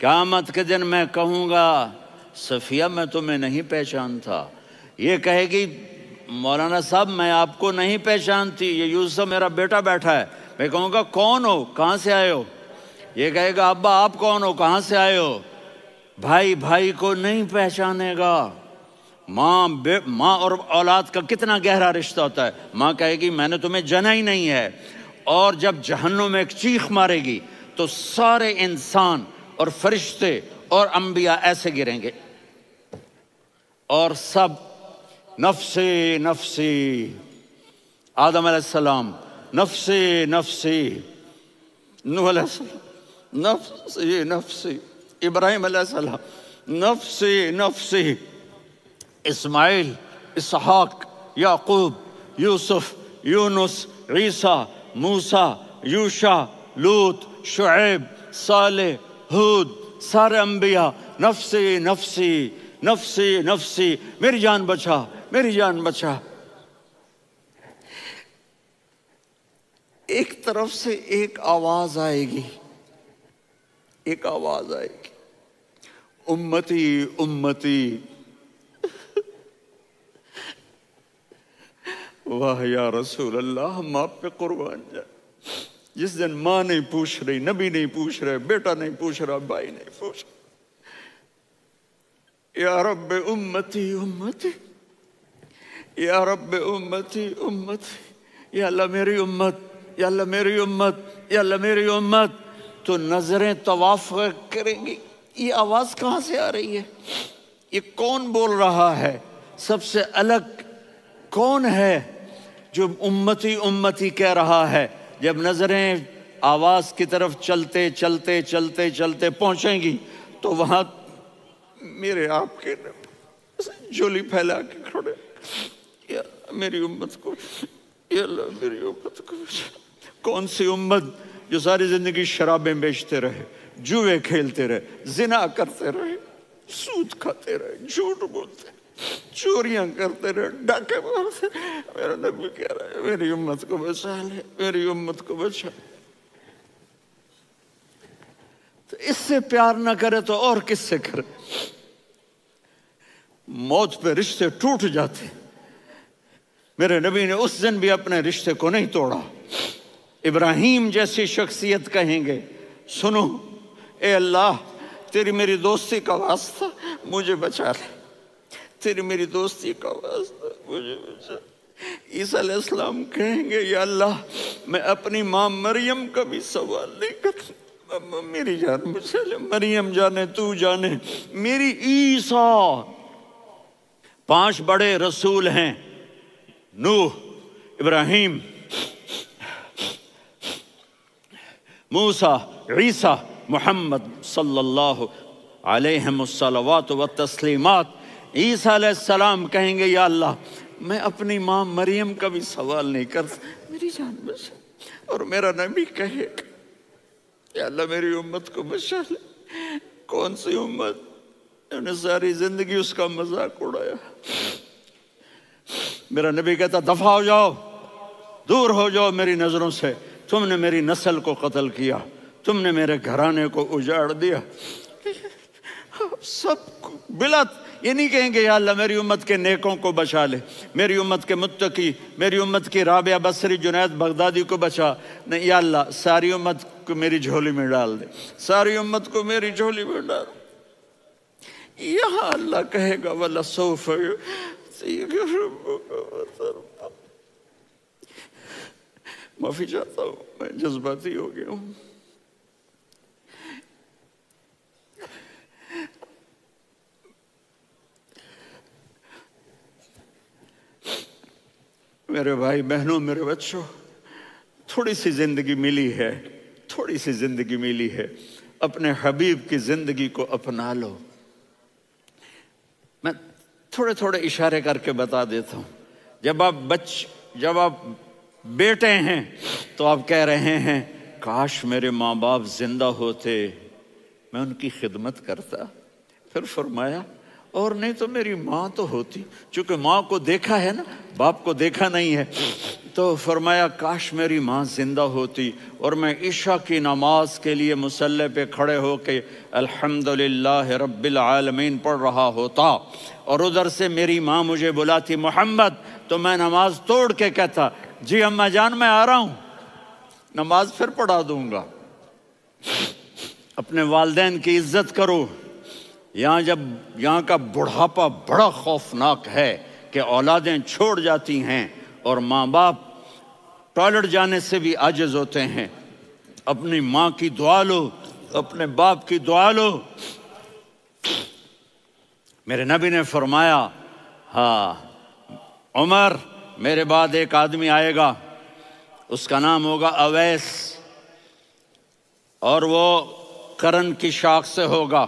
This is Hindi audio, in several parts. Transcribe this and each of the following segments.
क्यामत के दिन मैं कहूँगा सफिया मैं तुम्हें नहीं पहचानता ये कहेगी मौलाना साहब मैं आपको नहीं पहचानती ये यूसुफ मेरा बेटा बैठा है मैं कहूँगा कौन हो कहाँ से आए हो ये कहेगा अब्बा आप कौन हो कहाँ से आए हो भाई भाई को नहीं पहचानेगा माँ बे माँ और औलाद का कितना गहरा रिश्ता होता है माँ कहेगी मैंने तुम्हें जना ही नहीं है और जब जहन्नुम में एक चीख मारेगी तो सारे इंसान और फरिश्ते और अंबिया ऐसे गिरेंगे और सब नफसे नफसी आदम सलाम नफसे नफसी नूह नफसी नफसी इब्राहिम सलाम नफसी नफसी इस्माइल इसहाक याकूब यूसुफ यूनुस ईसा मूसा यूशा लूत शुएब साले हूद सारे अंबिया नफसी नफसी नफसी नफसी मेरी जान बचा मेरी जान बचा एक तरफ से एक आवाज आएगी एक आवाज आएगी उम्मती उम्मती वाह या रसूल अल्लाह हम आप पे कुर्बान जाए जिस दिन माँ नहीं पूछ रही नबी नहीं पूछ रहे बेटा नहीं पूछ रहा भाई नहीं पूछ या रब उम्मती उम्मती या रब उम्मती उम्मती या अल्लाह मेरी उम्मत या अल्लाह मेरी उम्मत या अल्लाह मेरी उम्मत तो नज़रें तवाफ करेंगी ये आवाज़ कहाँ से आ रही है ये कौन बोल रहा है सबसे अलग कौन है जो उम्मती उम्मती कह रहा है जब नज़रें आवाज़ की तरफ चलते चलते चलते चलते पहुंचेंगी तो वहाँ मेरे आपके झोली फैला के खड़े मेरी उम्मत को मेरी उम्मत को कौन सी उम्मत जो सारी ज़िंदगी शराबें बेचते रहे जुए खेलते रहे जिना करते रहे सूद खाते रहे झूठ बोलते रहे चोरियां करते रहे डाके मारते मेरा नबी कह रहा है मेरी उम्मत को बचा ले मेरी उम्मत को बचा तो इससे प्यार ना करे तो और किससे करे मौत पे रिश्ते टूट जाते मेरे नबी ने उस दिन भी अपने रिश्ते को नहीं तोड़ा इब्राहिम जैसी शख्सियत कहेंगे सुनो ए अल्लाह तेरी मेरी दोस्ती का वास्ता मुझे बचा ले तेरी मेरी दोस्ती का वास्ता मुझे ईसा कहेंगे या अल्लाह मैं अपनी माँ मरियम का भी सवाल नहीं कर मेरी जान मुझे मरियम जाने तू जाने मेरी ईसा पांच बड़े रसूल हैं नूह इब्राहिम मूसा ईसा मोहम्मद सल्लल्लाहु अलैहि सलवात व तस्लीमात ईसा सलाम कहेंगे या अल्लाह मैं अपनी माँ मरियम का भी सवाल नहीं कर मेरी जान बचा और मेरा नबी कहेगा या अल्लाह मेरी उम्मत को बचा ले कौन सी उम्मत उन्हें सारी जिंदगी उसका मजाक उड़ाया मेरा नबी कहता दफा हो जाओ दूर हो जाओ मेरी नज़रों से तुमने मेरी नस्ल को कत्ल किया तुमने मेरे घराने को उजाड़ दिया सब बिलत ये नहीं कहेंगे या अल्लाह मेरी उम्मत के नेकों को बचा ले मेरी उम्मत के मुत्तकी मेरी उम्मत की राबिया बसरी जुनैद बगदादी को बचा नहीं या अल्लाह सारी उम्मत को मेरी झोली में डाल दे सारी उम्मत को मेरी झोली में डाल यहाँ अल्लाह कहेगा वाला सोफ माफ़ी चाहता हूँ मैं जज्बाती हो गया हूँ मेरे भाई बहनों मेरे बच्चों थोड़ी सी जिंदगी मिली है थोड़ी सी जिंदगी मिली है अपने हबीब की जिंदगी को अपना लो मैं थोड़े थोड़े इशारे करके बता देता हूं जब आप बच जब आप बेटे हैं तो आप कह रहे हैं काश मेरे माँ बाप जिंदा होते मैं उनकी खिदमत करता फिर फरमाया और नहीं तो मेरी माँ तो होती क्योंकि माँ को देखा है ना बाप को देखा नहीं है तो फरमाया काश मेरी माँ ज़िंदा होती और मैं ईशा की नमाज के लिए मुसल्ले पे खड़े होके अल्हम्दुलिल्लाह रब्बिल आलमीन पढ़ रहा होता और उधर से मेरी माँ मुझे बुलाती मोहम्मद तो मैं नमाज तोड़ के कहता जी अम्मा जान मैं आ रहा हूँ नमाज फिर पढ़ा दूँगा अपने वालदेन की इज्जत करो यहाँ जब यहाँ का बुढ़ापा बड़ा खौफनाक है कि औलादें छोड़ जाती हैं और माँ बाप टॉयलेट जाने से भी आजज होते हैं अपनी माँ की दुआ लो अपने बाप की दुआ लो मेरे नबी ने फरमाया हाँ उमर मेरे बाद एक आदमी आएगा उसका नाम होगा अवैस और वो करण की शाख से होगा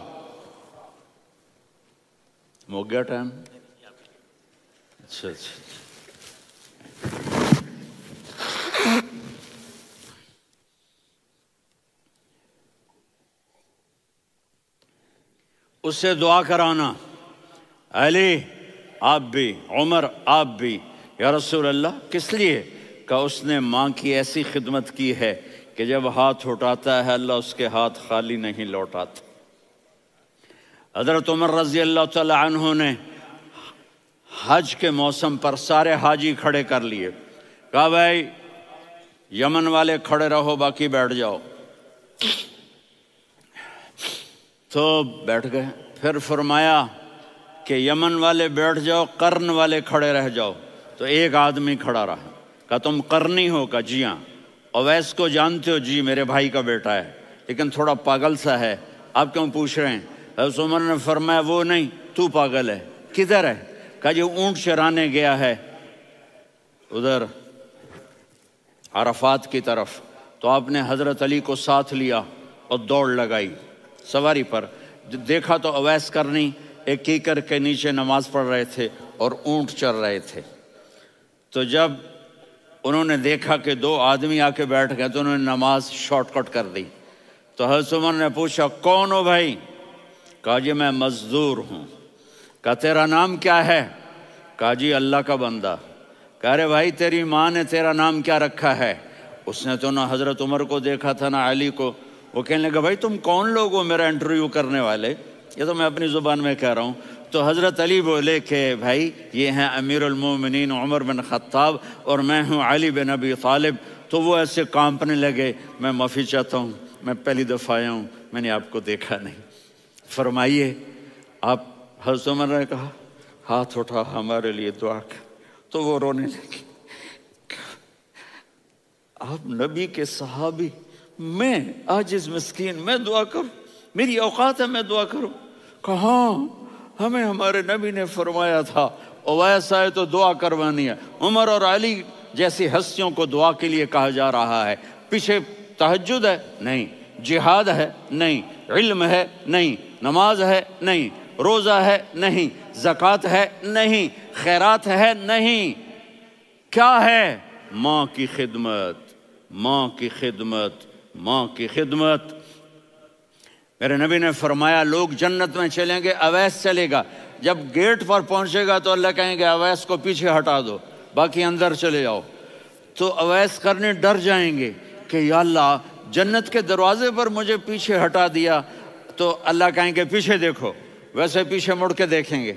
हो गया टाइम अच्छा अच्छा उससे दुआ कराना अली आप भी उमर आप भी या रसूल अल्लाह किस लिए का उसने माँ की ऐसी खिदमत की है कि जब हाथ उठाता है अल्लाह उसके हाथ खाली नहीं लौटाता हजरत उमर रजी अल्लाह तह ने हज के मौसम पर सारे हाजी खड़े कर लिए कहा भाई यमन वाले खड़े रहो बाकी बैठ जाओ तो बैठ गए फिर फरमाया कि यमन वाले बैठ जाओ कर्न वाले खड़े रह जाओ तो एक आदमी खड़ा रहा कहा तुम करनी हो का जी हाँ अवैस को जानते हो जी मेरे भाई का बेटा है लेकिन थोड़ा पागल सा है आप क्यों पूछ रहे हैं हज़रत उमर ने फरमाया वो नहीं तू पागल है किधर है कहा जो ऊँट चराने गया है उधर अरफात की तरफ तो आपने हज़रत अली को साथ लिया और दौड़ लगाई सवारी पर देखा तो अवैस करनी एक कीकर के नीचे नमाज पढ़ रहे थे और ऊँट चल रहे थे तो जब उन्होंने देखा कि दो आदमी आके बैठ गए तो उन्होंने नमाज शॉर्टकट कर दी तो हजरत उमर ने पूछा कौन हो भाई कहा जी मैं मज़दूर हूँ कहा तेरा नाम क्या है कहा जी अल्लाह का बंदा कह रहे भाई तेरी माँ ने तेरा नाम क्या रखा है उसने तो ना हज़रत उमर को देखा था ना अली को वो कहने लगा भाई तुम कौन लोग हो मेरा इंटरव्यू करने वाले ये तो मैं अपनी ज़ुबान में कह रहा हूँ तो हज़रत अली बोले कि भाई ये हैं अमीरमिन उमर बिन ख़त्ताब और मैं हूँ अली बिन अबी तालिब तो वो ऐसे कांपने लगे मैं माफ़ी चाहता हूँ मैं पहली दफ़ा आया हूँ मैंने आपको देखा नहीं फरमाइए आप हज उमर ने कहा हाथ उठा हमारे लिए दुआ कर तो वो रोने लगी आप नबी के सहाबी मैं आज इस मस्किन मैं दुआ करूं मेरी औकात है मैं दुआ करूं कहा हाँ, हमें हमारे नबी ने फरमाया था वैसा है तो दुआ करवानी है उमर और अली जैसी हस्तियों को दुआ के लिए कहा जा रहा है पीछे तहजद है नहीं जिहाद है नहीं इल्म है नहीं नमाज है नहीं रोज़ा है नहीं ज़क़़त है नहीं खैरात है नहीं क्या है माँ की खिदमत माँ की खिदमत माँ की खिदमत मेरे नबी ने फरमाया लोग जन्नत में चलेंगे अवैस चलेगा जब गेट पर पहुंचेगा तो अल्लाह कहेंगे अवैस को पीछे हटा दो बाकी अंदर चले जाओ तो अवैस करने डर जाएंगे कि या अल्लाह जन्नत के दरवाजे पर मुझे पीछे हटा दिया तो अल्लाह कहेंगे पीछे देखो वैसे पीछे मुड़ के देखेंगे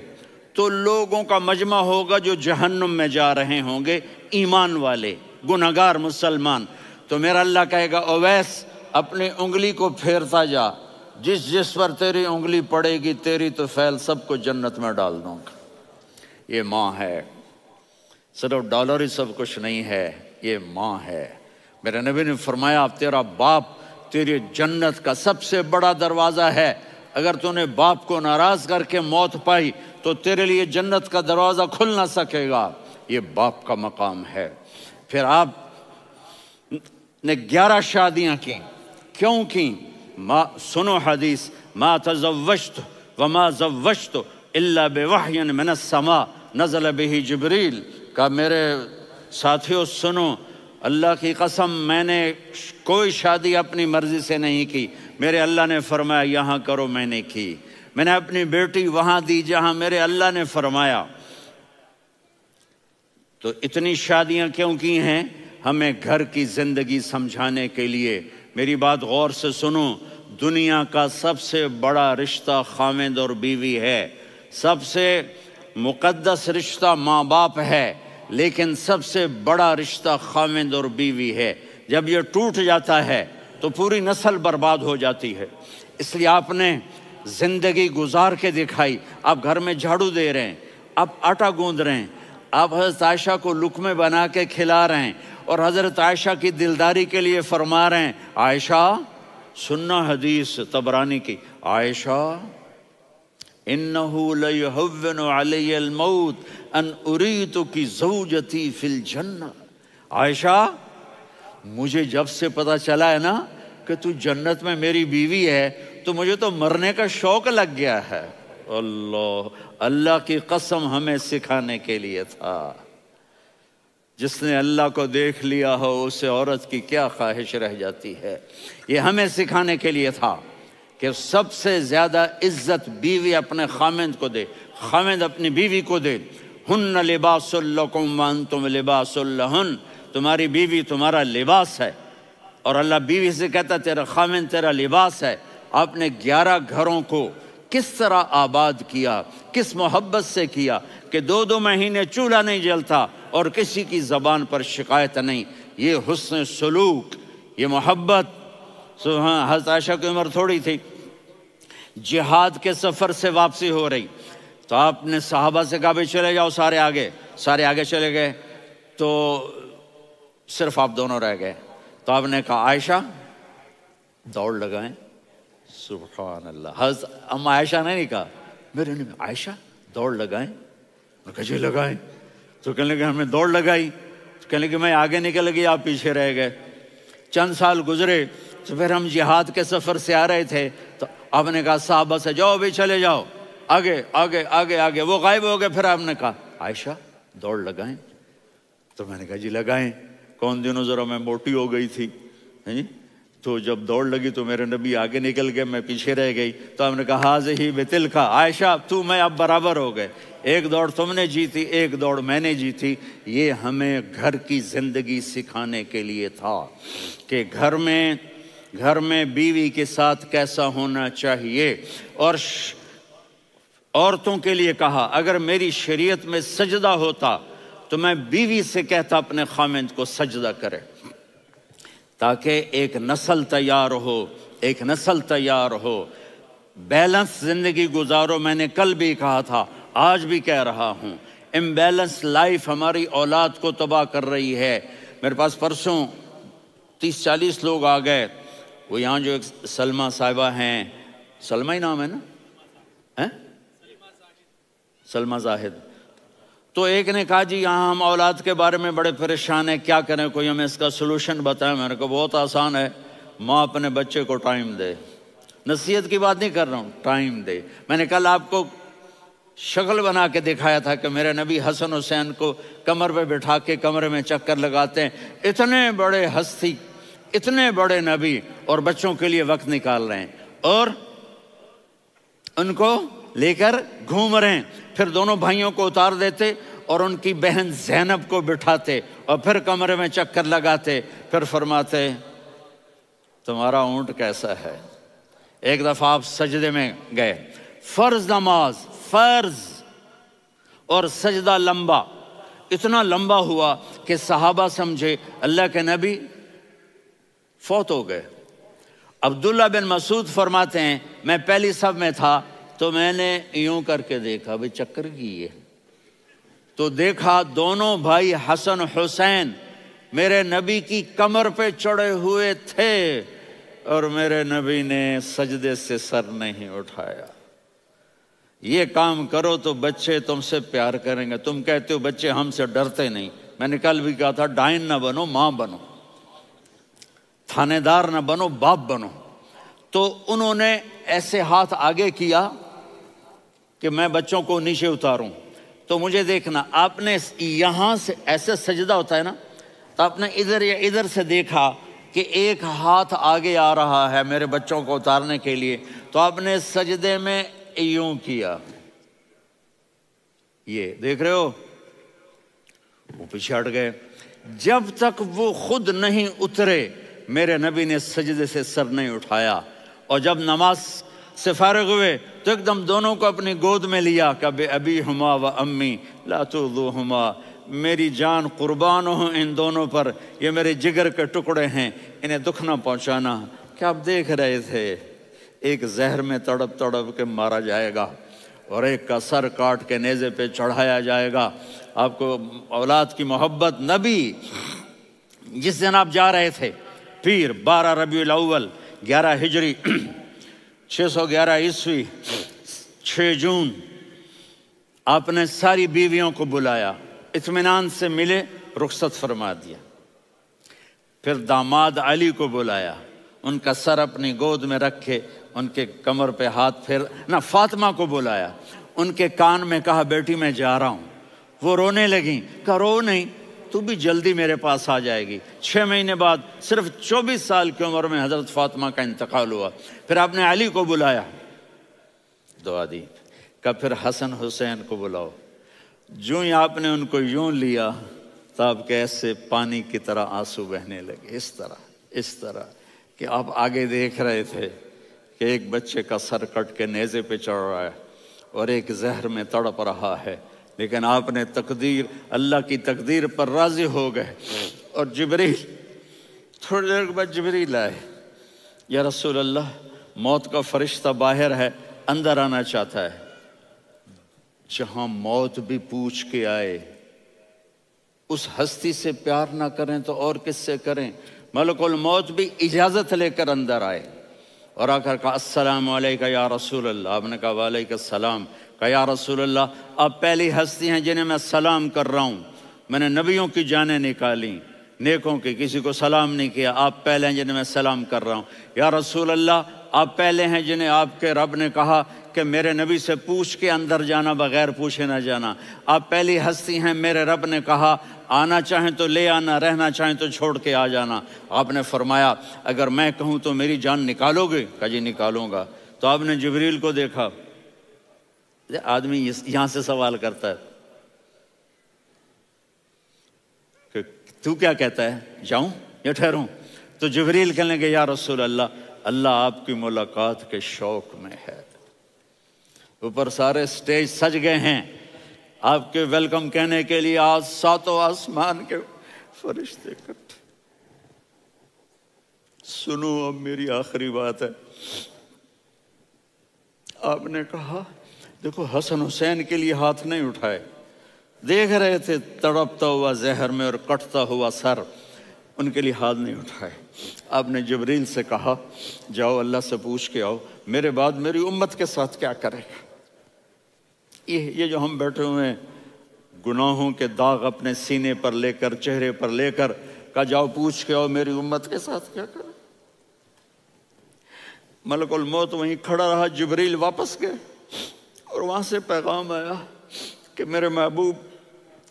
तो लोगों का मजमा होगा जो जहन्नुम में जा रहे होंगे ईमान वाले गुनागार मुसलमान तो मेरा अल्लाह कहेगा ओवैस अपनी उंगली को फेरता जा जिस जिस पर तेरी उंगली पड़ेगी तेरी तो फैल सबको जन्नत में डाल दूंगा ये माँ है सिर्फ डॉलर ही सब कुछ नहीं है ये माँ है मेरे नबी ने फरमाया आप तेरा बाप तेरे जन्नत का सबसे बड़ा दरवाज़ा है अगर तूने बाप को नाराज़ करके मौत पाई तो तेरे लिए जन्नत का दरवाज़ा खुल ना सकेगा ये बाप का मकाम है फिर आप ने ग्यारह शादियाँ की क्यों की माँ सुनो हदीस माँ तजवशत व माँ जवशत अल्ला बेवाहन समा नज़ल बही जबरील का मेरे साथियों सुनो अल्लाह की कसम मैंने कोई शादी अपनी मर्ज़ी से नहीं की मेरे अल्लाह ने फरमाया यहाँ करो मैंने की मैंने अपनी बेटी वहाँ दी जहाँ मेरे अल्लाह ने फरमाया तो इतनी शादियाँ क्यों की हैं हमें घर की ज़िंदगी समझाने के लिए मेरी बात गौर से सुनो दुनिया का सबसे बड़ा रिश्ता खामिद और बीवी है सबसे मुकद्दस रिश्ता माँ बाप है लेकिन सबसे बड़ा रिश्ता खामिंद और बीवी है जब ये टूट जाता है तो पूरी नस्ल बर्बाद हो जाती है इसलिए आपने ज़िंदगी गुजार के दिखाई आप घर में झाड़ू दे रहे हैं आप आटा गूंद रहे हैं आप हज़रत आयशा को लुकमे बना के खिला रहे हैं और हज़रत आयशा की दिलदारी के लिए फरमा रहे हैं आयशा सुन्ना हदीस तबरानी की आयशा इन्नहु लयुहव्वन अलैयल मौत अन उरीतु की जौजती फिल जन्ना आयशा मुझे जब से पता चला है ना कि तू जन्नत में मेरी बीवी है तो मुझे तो मरने का शौक लग गया है अल्लाह अल्लाह की कसम हमें सिखाने के लिए था जिसने अल्लाह को देख लिया हो उसे औरत की क्या ख्वाहिश रह जाती है ये हमें सिखाने के लिए था कि सबसे ज़्यादा इज्जत बीवी अपने खामिंद को दे खामिंद अपनी बीवी को दे हन्न लिबासुल्लकुमान तुम लिबासुल्लहन तुम्हारी बीवी तुम्हारा लिबास है और अल्लाह बीवी से कहता तेरा खामिंद तेरा लिबास है आपने ग्यारह घरों को किस तरह आबाद किया किस मोहब्बत से किया कि दो दो महीने चूल्हा नहीं जलता और किसी की ज़बान पर शिकायत नहीं ये हुसन सलूक ये मोहब्बत सो हाँ हजरत की उम्र थोड़ी थी जिहाद के सफ़र से वापसी हो रही तो आपने साहबा से कहा भाई चले जाओ सारे आगे सारे आगे चले गए तो सिर्फ आप दोनों रह गए तो आपने कहा आयशा दौड़ लगाए सुबहान अल्लाह हज अम्मा आयशा ने नहीं कहा मेरे ने आयशा दौड़ लगाए कहा लगाए तो कहने लगे हमने दौड़ लगाई तो कहने लगे मैं आगे निकल गई आप पीछे रह गए चंद साल गुजरे तो फिर हम जिहाद के सफ़र से आ रहे थे तो आपने कहा साहबा से जाओ भी चले जाओ आगे आगे आगे आगे वो गायब हो गए फिर आपने कहा आयशा दौड़ लगाएं तो मैंने कहा जी लगाएं कौन दिनों ज़रा मैं मोटी हो गई थी है जी तो जब दौड़ लगी तो मेरे नबी आगे निकल गए मैं पीछे रह गई तो हमने कहा हाज ही बितिल का आयशा तू मैं अब बराबर हो गए एक दौड़ तुमने जीती एक दौड़ मैंने जीती ये हमें घर की ज़िंदगी सिखाने के लिए था कि घर में घर में बीवी के साथ कैसा होना चाहिए और औरतों के लिए कहा अगर मेरी शरीयत में सजदा होता तो मैं बीवी से कहता अपने खामिंद को सजदा करे ताकि एक नस्ल तैयार हो एक नस्ल तैयार हो बैलेंस ज़िंदगी गुजारो मैंने कल भी कहा था आज भी कह रहा हूँ इम्बेलेंस लाइफ हमारी औलाद को तबाह कर रही है मेरे पास परसों तीस चालीस लोग आ गए वो यहाँ जो एक सलमा साहिबा हैं सलमा ही नाम है ना हैं सलमा जाहिद तो एक ने कहा जी यहाँ हम औलाद के बारे में बड़े परेशान हैं क्या करें कोई हमें इसका सोल्यूशन बताएं मेरे को बहुत आसान है माँ अपने बच्चे को टाइम दे नसीहत की बात नहीं कर रहा हूँ टाइम दे मैंने कल आपको शक्ल बना के दिखाया था कि मेरे नबी हसन हुसैन को कमर पे बैठा के कमरे में चक्कर लगाते हैं इतने बड़े हस्ती इतने बड़े नबी और बच्चों के लिए वक्त निकाल रहे हैं और उनको लेकर घूम रहे हैं फिर दोनों भाइयों को उतार देते और उनकी बहन जैनब को बिठाते और फिर कमरे में चक्कर लगाते फिर फरमाते तुम्हारा ऊंट कैसा है एक दफ़ा आप सजदे में गए फ़र्ज़ नमाज फ़र्ज़ और सजदा लंबा इतना लंबा हुआ कि सहाबा समझे अल्लाह के नबी फौत हो गए अब्दुल्ला बिन मसूद फरमाते हैं मैं पहली सब में था तो मैंने यूं करके देखा भाई चक्कर की है तो देखा दोनों भाई हसन हुसैन मेरे नबी की कमर पे चढ़े हुए थे और मेरे नबी ने सजदे से सर नहीं उठाया ये काम करो तो बच्चे तुमसे प्यार करेंगे तुम कहते हो बच्चे हमसे डरते नहीं मैंने कल भी कहा था डाइन ना बनो मां बनो थानेदार ना बनो बाप बनो तो उन्होंने ऐसे हाथ आगे किया कि मैं बच्चों को नीचे उतारूं तो मुझे देखना आपने यहां से ऐसे सजदा होता है ना तो आपने इधर या इधर से देखा कि एक हाथ आगे आ रहा है मेरे बच्चों को उतारने के लिए तो आपने सजदे में यूं किया ये देख रहे हो वो पीछे हट गए जब तक वो खुद नहीं उतरे मेरे नबी ने सजदे से सर नहीं उठाया और जब नमाज से फारग हुए तो एकदम दोनों को अपनी गोद में लिया कभी अभी हुमा व अम्मी लातुदो हुमा मेरी जान कुर्बान हो इन दोनों पर ये मेरे जिगर के टुकड़े हैं इन्हें दुख ना पहुँचाना क्या आप देख रहे थे एक जहर में तड़प तड़प के मारा जाएगा और एक का सर काट के नेज़े पे चढ़ाया जाएगा आपको औलाद की मोहब्बत नबी जिस दिन आप जा रहे थे पीर बारह रबी अव्वल ग्यारह हिजरी 611 ईस्वी छः जून आपने सारी बीवियों को बुलाया इतमान से मिले रुखसत फरमा दिया फिर दामाद अली को बुलाया उनका सर अपनी गोद में रखे उनके कमर पे हाथ फेर ना फातिमा को बुलाया उनके कान में कहा बेटी मैं जा रहा हूँ वो रोने लगी करो रो नहीं तू भी जल्दी मेरे पास आ जाएगी छः महीने बाद सिर्फ चौबीस साल की उम्र में हज़रत फातिमा का इंतकाल हुआ फिर आपने अली को बुलाया दुआ दी कब फिर हसन हुसैन को बुलाओ जो ही आपने उनको यूं लिया तो आप कैसे पानी की तरह आंसू बहने लगे इस तरह इस तरह कि आप आगे देख रहे थे कि एक बच्चे का सर कट के नेज़े पे चढ़ रहा है और एक जहर में तड़प रहा है लेकिन आपने तकदीर अल्लाह की तकदीर पर राजी हो गए और जबरी थोड़ी देर के बाद जबरी लाए या रसूल अल्लाह मौत का फरिश्ता बाहर है अंदर आना चाहता है जहां मौत भी पूछ के आए उस हस्ती से प्यार ना करें तो और किससे करें मलकुल मौत भी इजाज़त लेकर अंदर आए और आकर कहा अस्सलाम वालेका या रसूल अल्लाह आपने कहा वालेका सलाम या रसूल अब पहली हस्ती हैं जिन्हें मैं सलाम कर रहा हूँ मैंने नबियों की जानें निकाली नेकों की किसी को सलाम नहीं किया आप पहले हैं जिन्हें मैं सलाम कर रहा हूँ या रसूल अल्लाह आप पहले हैं जिन्हें आपके रब ने कहा कि मेरे नबी से पूछ के अंदर जाना बगैर पूछे ना जाना आप पहली हस्ती हैं मेरे रब ने कहा आना चाहें तो ले आना रहना चाहें तो छोड़ के आ जाना आपने फरमाया अगर मैं कहूँ तो मेरी जान निकालोगे का जी निकालूंगा तो आपने जबरील को देखा आदमी यहां से सवाल करता है कि तू क्या कहता है जाऊं या ठहरूं तो जबरील कहने के या रसूल अल्लाह अल्लाह आपकी मुलाकात के शौक में है ऊपर सारे स्टेज सज गए हैं आपके वेलकम कहने के लिए आज सातों आसमान के फरिश्ते सुनो अब मेरी आखिरी बात है आपने कहा देखो हसन हुसैन के लिए हाथ नहीं उठाए देख रहे थे तड़पता हुआ जहर में और कटता हुआ सर उनके लिए हाथ नहीं उठाए आपने जबरील से कहा जाओ अल्लाह से पूछ के आओ मेरे बाद मेरी उम्मत के साथ क्या करेगा ये ये जो हम बैठे हुए हैं गुनाहों के दाग अपने सीने पर लेकर चेहरे पर लेकर का जाओ पूछ के आओ मेरी उम्मत के साथ क्या करें मलकुल मौत वहीं खड़ा रहा जबरील वापस गए और वहाँ से पैगाम आया कि मेरे महबूब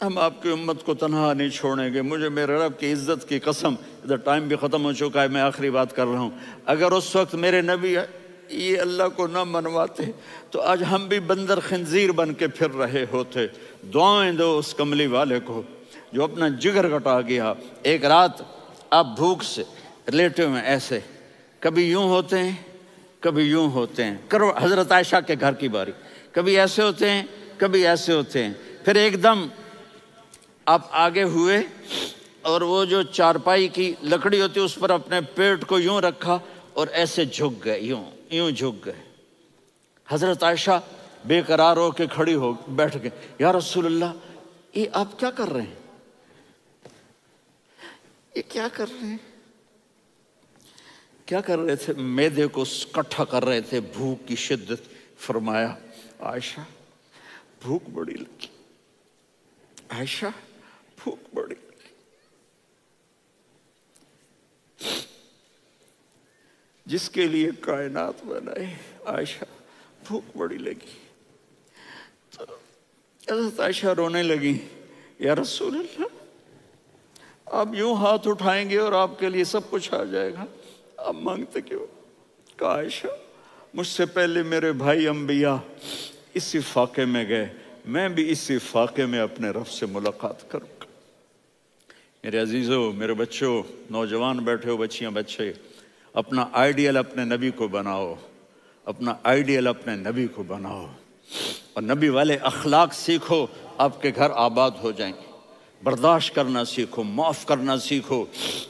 हम आपकी उम्मत को तनहा नहीं छोड़ेंगे मुझे मेरे रब की इज़्ज़त की कसम इधर टाइम भी ख़त्म हो चुका है मैं आखिरी बात कर रहा हूँ अगर उस वक्त मेरे नबी ये अल्लाह को ना मनवाते तो आज हम भी बंदर खंजीर बन के फिर रहे होते दुआएं दो उस कमली वाले को जो अपना जिगर कटा गया एक रात आप भूख से लेटे हुए ऐसे कभी यूं होते हैं कभी यूं होते हैं करो हज़रत आयशा के घर की बारी कभी ऐसे होते हैं कभी ऐसे होते हैं फिर एकदम आप आगे हुए और वो जो चारपाई की लकड़ी होती है उस पर अपने पेट को यूं रखा और ऐसे झुक गए यूं यूं झुक गए हजरत आयशा बेकरार हो के खड़ी हो बैठ गए या अल्लाह ये आप क्या कर रहे हैं ये क्या कर रहे हैं क्या कर रहे थे मैदे को इकट्ठा कर रहे थे भूख की शिद्दत फरमाया आयशा भूख बड़ी लगी आयशा भूख बड़ी जिसके लिए कायनात बनाए आयशा भूख बड़ी लगी तो आयशा रोने लगी या रसूल आप यूं हाथ उठाएंगे और आपके लिए सब कुछ आ जाएगा आप मांगते क्यों कायशा आयशा मुझसे पहले मेरे भाई अम्बिया इसी फाके में गए मैं भी इसी फाके में अपने रफ से मुलाकात करूँगा मेरे अजीज़ों मेरे बच्चों नौजवान बैठे हो बच्चियाँ बच्चे अपना आइडियल अपने नबी को बनाओ अपना आइडियल अपने नबी को बनाओ और नबी वाले अखलाक सीखो आपके घर आबाद हो जाएंगे बर्दाश्त करना सीखो माफ़ करना सीखो